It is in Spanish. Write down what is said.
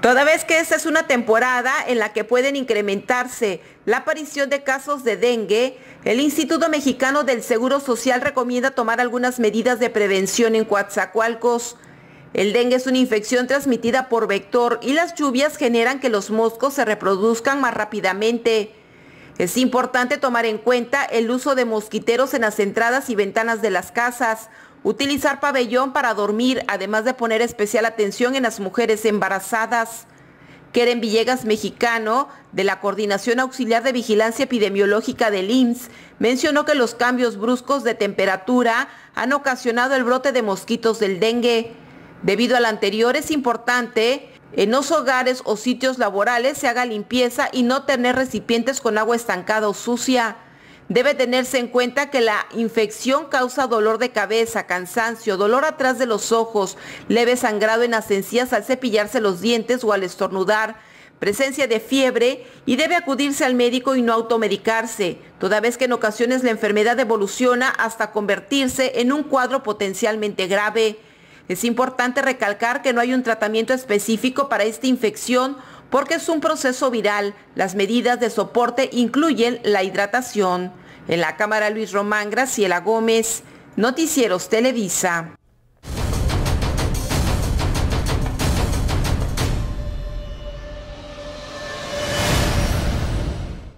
Toda vez que esta es una temporada en la que pueden incrementarse la aparición de casos de dengue, el Instituto Mexicano del Seguro Social recomienda tomar algunas medidas de prevención en Coatzacoalcos. El dengue es una infección transmitida por vector y las lluvias generan que los moscos se reproduzcan más rápidamente. Es importante tomar en cuenta el uso de mosquiteros en las entradas y ventanas de las casas, utilizar pabellón para dormir, además de poner especial atención en las mujeres embarazadas. Keren Villegas Mexicano, de la Coordinación Auxiliar de Vigilancia Epidemiológica del IMSS, mencionó que los cambios bruscos de temperatura han ocasionado el brote de mosquitos del dengue. Debido al anterior, es importante en los hogares o sitios laborales se haga limpieza y no tener recipientes con agua estancada o sucia. Debe tenerse en cuenta que la infección causa dolor de cabeza, cansancio, dolor atrás de los ojos, leve sangrado en las encías al cepillarse los dientes o al estornudar, presencia de fiebre y debe acudirse al médico y no automedicarse, toda vez que en ocasiones la enfermedad evoluciona hasta convertirse en un cuadro potencialmente grave. Es importante recalcar que no hay un tratamiento específico para esta infección porque es un proceso viral. Las medidas de soporte incluyen la hidratación. En la cámara Luis Román, Graciela Gómez, Noticieros Televisa.